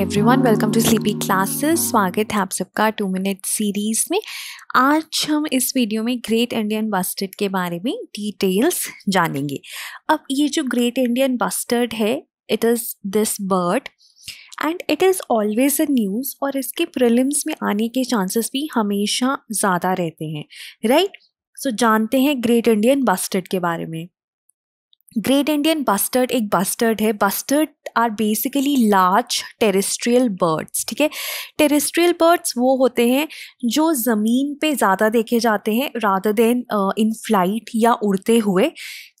Every one welcome to Sleepy Classes स्वागत है आप सबका टू मिनट सीरीज़ में आज हम इस वीडियो में ग्रेट इंडियन बस्टर्ड के बारे में डिटेल्स जानेंगे अब ये जो ग्रेट इंडियन बस्टर्ड है it is this bird and it is always a news और इसके प्रिलिम्स में आने के चांसेस भी हमेशा ज़्यादा रहते हैं राइट right? सो so, जानते हैं ग्रेट इंडियन बस्टर्ड के बारे में ग्रेट इंडियन बस्टर्ड एक बस्टर्ड है bustard are basically large terrestrial birds ठीक है टेरेस्ट्रियल बर्ड्स वो होते हैं जो ज़मीन पे ज़्यादा देखे जाते हैं राधर देन इन फ्लाइट या उड़ते हुए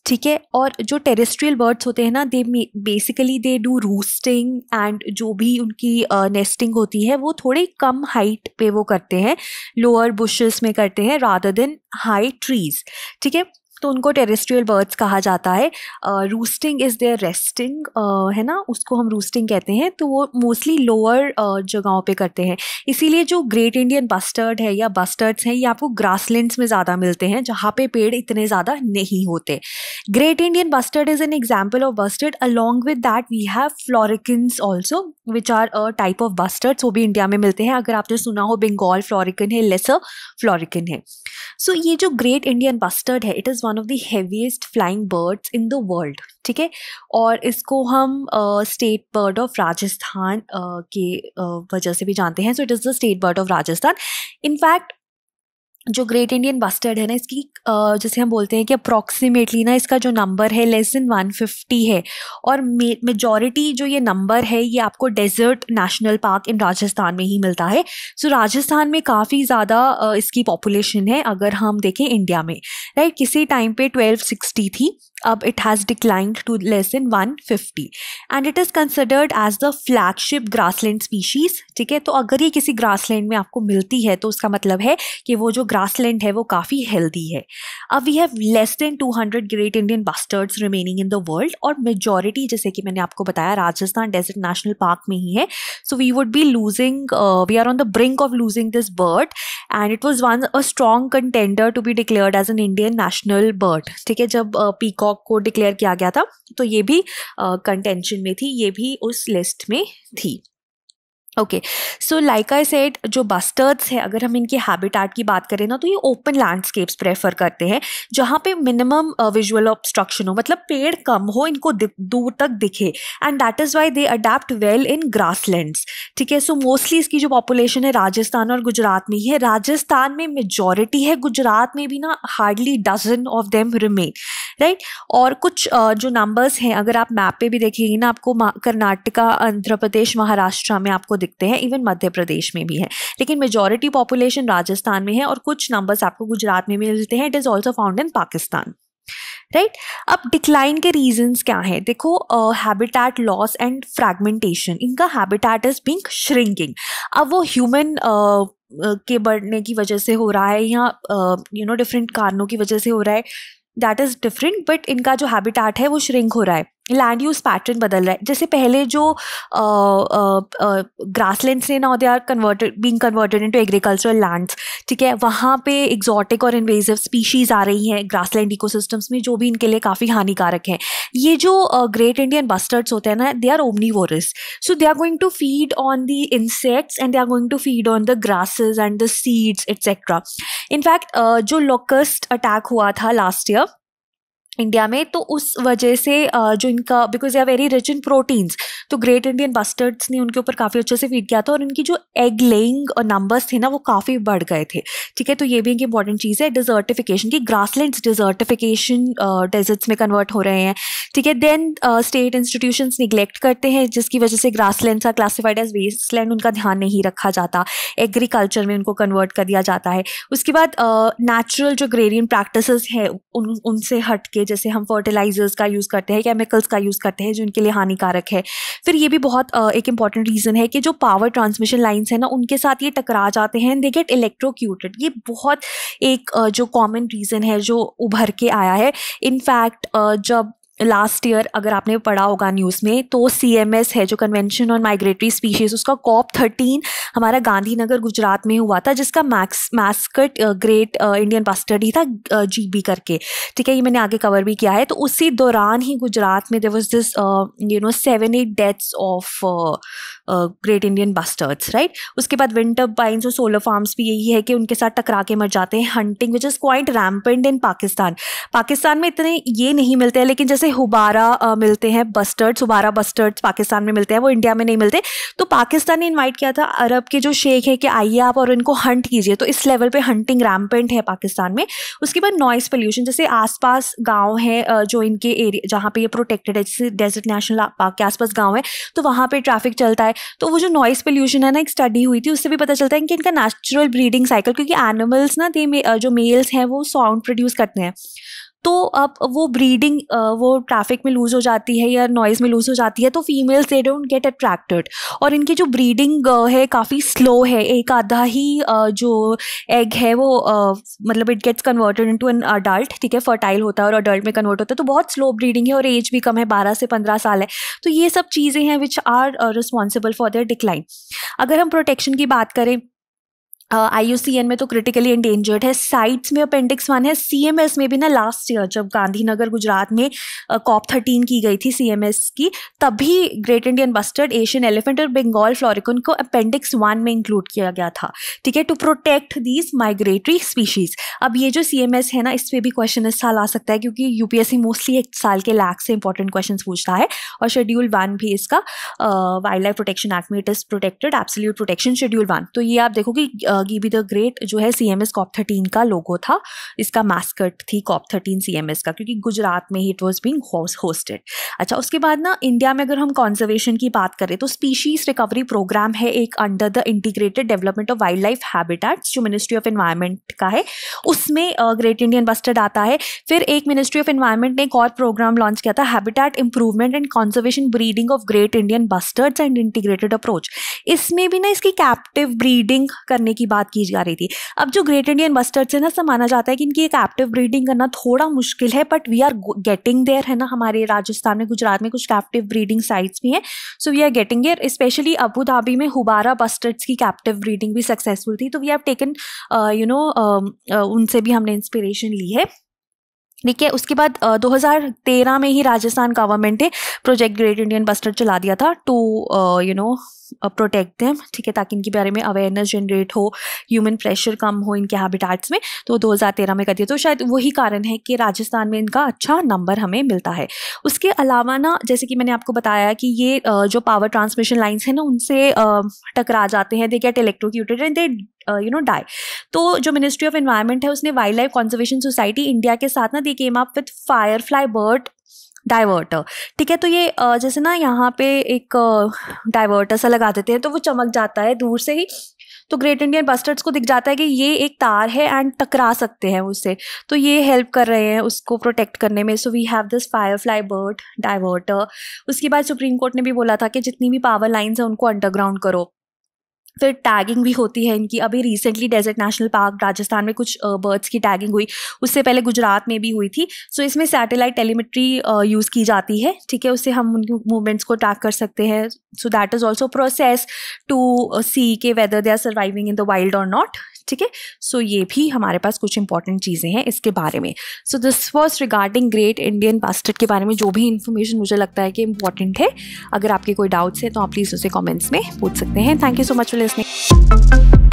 ठीक है और जो टेरेस्ट्रियल बर्ड्स होते हैं ना they basically they do roosting and जो भी उनकी नेस्टिंग uh, होती है वो थोड़ी कम हाइट पे वो करते हैं लोअर बुशेस में करते हैं राधर देन हाई ट्रीज ठीक है तो उनको टेरेस्ट्रियल बर्ड्स कहा जाता है रूस्टिंग इज़ देयर रेस्टिंग है ना उसको हम रूस्टिंग कहते हैं तो वो मोस्टली लोअर जगहों पे करते हैं इसीलिए जो ग्रेट इंडियन बस्टर्ड है या बस्टर्ड्स हैं ये आपको ग्रासलैंड्स में ज़्यादा मिलते हैं जहाँ पे पेड़ इतने ज़्यादा नहीं होते great Indian bustard is an example of bustard along with that we have floricans also which are a type of bustards वो भी इंडिया में मिलते हैं अगर आपने सुना हो बंगाल फ्लोरिकन है लेसर फ्लोरिकन है सो ये जो ग्रेट इंडियन बस्टर्ड है it is one of the heaviest flying birds in the world ठीक है और इसको हम स्टेट बर्ड ऑफ राजस्थान के वजह से भी जानते हैं so it is the state bird of Rajasthan in fact जो ग्रेट इंडियन बस्टर्ड है ना इसकी जैसे हम बोलते हैं कि अप्रॉक्सीमेटली ना इसका जो नंबर है लेस देन फिफ्टी है और मेजॉरिटी जो ये नंबर है ये आपको desert national park in Rajasthan में ही मिलता है सो so, राजस्थान में काफ़ी ज़्यादा इसकी पॉपुलेशन है अगर हम देखें इंडिया में राइट किसी टाइम पे सिक्सटी थी अब has it to less to one fifty and it is considered as the flagship grass land species ठीक है तो अगर ये किसी लैंड में आपको मिलती है तो उसका मतलब है कि वो जो लैंड है वो काफ़ी हेल्दी है अब we have less than two hundred great Indian bustards remaining in the world और मेजोरिटी जैसे कि मैंने आपको बताया राजस्थान डेजर्ट नेशनल पार्क में ही है so we would be losing we are on the brink of losing this bird and it was one a strong contender to be declared as an Indian national bird ठीक है जब peacock uh, dog को declare किया गया था तो ये भी कंटेंशन में थी ये भी उस लिस्ट में थी okay so like I said जो बस्टर्ड्स हैं अगर हम इनके हैबिटेट की बात करें ना तो ये ओपन लैंडस्केप्स प्रेफर करते हैं जहाँ पे मिनिमम विजुअल ऑब्स्ट्रक्शन हो मतलब पेड़ कम हो इनको दूर तक दिखे and that is why they adapt well in grass ठीक है सो मोस्टली इसकी जो पॉपुलेशन है राजस्थान और गुजरात में ही है राजस्थान में मेजोरिटी है गुजरात में भी ना hardly dozen of them remain right और कुछ uh, जो नंबर्स हैं अगर आप मैप पे भी देखेंगे ना आपको कर्नाटका आंध्र प्रदेश महाराष्ट्र में आपको दिख दिखते हैं इवन मध्य प्रदेश में भी है लेकिन मेजोरिटी पॉपुलेशन राजस्थान में है और कुछ नंबर्स आपको गुजरात में मिलते हैं it is also found in Pakistan right right? अब डिक्लाइन के रीजंस क्या हैं देखो हैबिटेट लॉस एंड फ्रैगमेंटेशन इनका हैबिटेट इज बिंग श्रिंकिंग अब वो ह्यूमन के बढ़ने की वजह से हो रहा है या यू नो डिफरेंट कारणों की वजह से हो रहा है दैट इज़ डिफरेंट बट इनका जो हैबिटेट है वो श्रिंक हो रहा है लैंड यूज पैटर्न बदल रहा है जैसे पहले जो ग्रास लैंड ने now they are converted being converted into agricultural lands ठीक है वहाँ पे एग्जॉटिक और इन्वेजिव स्पीशीज़ आ रही हैं ग्रास लैंड इकोसिस्टम्स में जो भी इनके लिए काफ़ी हानिकारक हैं ये जो ग्रेट इंडियन बस्टर्ड्स होते हैं ना they are omnivorous so they are going to feed on the insects and they are going to feed on the grasses and the seeds etcetera in fact जो लोकस्ट अटैक हुआ था last year India में तो उस वजह से जो इनका because they are very rich in proteins तो ग्रेट इंडियन बस्टर्ड्स ने उनके ऊपर काफ़ी अच्छे से फीड किया था और इनकी जो एग लेइंग नंबर्स थे ना वो काफ़ी बढ़ गए थे ठीक है तो ये भी एक इंपॉर्टेंट चीज़ है डिजर्टिफिकेशन की ग्रासलैंड डिजर्टिफिकेशन डेजर्ट्स में कन्वर्ट हो रहे हैं ठीक है देन स्टेट इंस्टीट्यूशन निग्लेक्ट करते हैं जिसकी वजह से grassland are classified as wasteland उनका ध्यान नहीं रखा जाता एग्रीकल्चर में उनको कन्वर्ट कर दिया जाता है उसके बाद नेचुरल uh, जो ग्रेरियन प्रैक्टिस है उन उनसे हट के जैसे हम फर्टिलाइजर्स का यूज़ करते हैं केमिकल्स का यूज़ करते हैं जो इनके लिए हानिकारक है फिर ये भी बहुत एक इंपॉर्टेंट रीज़न है कि जो पावर ट्रांसमिशन लाइन्स हैं ना उनके साथ ये टकरा जाते हैं दे गेट इलेक्ट्रोक्यूटेड ये बहुत एक जो कॉमन रीज़न है जो उभर के आया है इनफैक्ट जब लास्ट ईयर अगर आपने पढ़ा होगा न्यूज़ में तो सी एम एस है जो कन्वेंशन ऑन माइग्रेटरी स्पीशीज़ उसका कॉप थर्टीन हमारा गांधीनगर गुजरात में हुआ था जिसका max mascot great Indian bustard ही था जी uh, बी करके ठीक है ये मैंने आगे कवर भी किया है तो उसी दौरान ही गुजरात में there was this you know seven eight deaths of great Indian bustards right उसके बाद विंटर बाइन्स और सोलर फार्म्स भी यही है कि उनके साथ टकरा के मर जाते हैं hunting which is quite rampant in Pakistan Pakistan में इतने ये नहीं मिलते हैं लेकिन जैसे हुबारा मिलते हैं बस्टर्ड्स हुबारा बस्टर्ड्स पाकिस्तान में मिलते हैं वो इंडिया में नहीं मिलते तो पाकिस्तान ने इन्वाइट किया था अरब के जो शेख है कि आइए आप और इनको हंट कीजिए तो इस लेवल पे हंटिंग रैमपेंट है पाकिस्तान में उसके बाद नॉइस पोल्यूशन जैसे आसपास गांव है जो इनके एरिया जहाँ पे ये प्रोटेक्टेड है जैसे डेजर्ट नेशनल पार्क के आसपास गांव है तो वहाँ पर ट्रैफिक चलता है तो वो जो नॉइस पोल्यूशन है ना एक स्टडी हुई थी उससे भी पता चलता है कि इनका नेचुरल ब्रीडिंग साइकिल क्योंकि एनिमल्स ना दे जो मेल्स हैं वो साउंड प्रोड्यूस करते हैं तो अब वो ब्रीडिंग वो ट्रैफिक में लूज़ हो जाती है या नॉइज़ में लूज़ हो जाती है तो females they don't get attracted और इनकी जो ब्रीडिंग है काफ़ी स्लो है एक आधा ही जो एग है वो मतलब it gets converted into an adult ठीक है फर्टाइल होता है और अडल्ट में कन्वर्ट होता है तो बहुत स्लो ब्रीडिंग है और एज भी कम है बारह से पंद्रह साल है तो ये सब चीज़ें हैं which are responsible for their decline अगर हम प्रोटेक्शन की बात करें आई uh, में तो क्रिटिकली इंडेंजर्ड है साइट्स में अपेंडिक्स वन है सी में भी ना लास्ट ईयर जब गांधीनगर गुजरात में कॉप uh, थर्टीन की गई थी सी की तभी great Indian bustard Asian elephant और बंगाल फ्लोरिकन को अपेंडिक्स वन में इंक्लूड किया गया था ठीक है to protect these migratory species अब ये जो सी है ना इस पर भी क्वेश्चन इस साल आ सकता है क्योंकि यू मोस्टली एक साल के लैक से इंपॉर्टेंट क्वेश्चन पूछता है और शेड्यूल वन भी इसका वाइल्ड लाइफ प्रोटेक्शन एक्ट में it is protected absolute protection schedule one तो ये आप देखो कि uh, गिबी द ग्रेट जो है C M S COP thirteen का लोगो था इसका मैस्कट थी COP thirteen C M S का क्योंकि गुजरात में ही इट वॉज बींग होस्टेड अच्छा उसके बाद ना इंडिया में अगर हम कॉन्जर्वेशन की बात करें तो स्पीशीज रिकवरी प्रोग्राम है एक under the integrated development of wildlife habitats जो मिनिस्ट्री ऑफ इन्वायरमेंट का है उसमें ग्रेट इंडियन बस्टर्ड आता है फिर एक मिनिस्ट्री ऑफ इन्वायरमेंट ने एक और प्रोग्राम लॉन्च किया था habitat improvement and conservation breeding of great Indian bustards and integrated approach इसमें भी ना इसकी कैप्टिव ब्रीडिंग करने की बात की जा रही थी अब जो ग्रेट इंडियन बस्टर्ड है ना सब माना जाता है कि इनकी एक कैप्टिव ब्रीडिंग करना थोड़ा मुश्किल है but we are getting there है ना हमारे राजस्थान में गुजरात में कुछ कैप्टिव ब्रीडिंग साइट्स भी हैं so we are getting there specially Abu Dhabi में हुबारा बस्टर्ड्स की कैप्टिव ब्रीडिंग भी सक्सेसफुल थी तो we have taken you know उनसे भी हमने इंस्पिरेशन ली है ठीक है उसके बाद 2013 uh, में ही राजस्थान गवर्नमेंट ने प्रोजेक्ट ग्रेट इंडियन बस्टर्ड चला दिया था to you know protect them ठीक है ताकि इनके बारे में अवेयरनेस जनरेट हो ह्यूमन प्रेशर कम हो इनके हैबिटाट्स में तो 2013 में कर दिया तो शायद वही कारण है कि राजस्थान में इनका अच्छा नंबर हमें मिलता है उसके अलावा ना जैसे कि मैंने आपको बताया कि ये जो पावर ट्रांसमिशन लाइन्स हैं ना उनसे टकरा जाते हैं they get electrocuted and they you know die तो जो मिनिस्ट्री ऑफ एनवायरमेंट है उसने wildlife conservation society India के साथ ना they came up with firefly bird diverter ठीक है तो ये जैसे ना यहाँ पे एक डाइवर्टर सा लगा देते हैं तो वो चमक जाता है दूर से ही तो ग्रेट इंडियन बस्टर्ड्स को दिख जाता है कि ये एक तार है एंड टकरा सकते हैं उससे तो ये हेल्प कर रहे हैं उसको प्रोटेक्ट करने में so we have this firefly bird diverter उसके बाद सुप्रीम कोर्ट ने भी बोला था कि जितनी भी पावर लाइन्स हैं उनको अंडरग्राउंड करो फिर तो टैगिंग भी होती है इनकी अभी recently desert national park Rajasthan में कुछ बर्ड्स की टैगिंग हुई उससे पहले गुजरात में भी हुई थी सो इसमें सैटेलाइट टेलीमेट्री यूज़ की जाती है ठीक है उससे हम उनकी मूवमेंट्स को ट्रैक कर सकते हैं so that is also process to see के whether they are surviving in the wild और नॉट ठीक है सो ये भी हमारे पास कुछ इंपॉर्टेंट चीज़ें हैं इसके बारे में so this was regarding great Indian bustard के बारे में जो भी इन्फॉर्मेशन मुझे लगता है कि इंपॉर्टेंट है अगर आपके कोई डाउट्स हैं तो आप प्लीज़ उसे कॉमेंट्स में पूछ सकते हैं thank you so much for listening.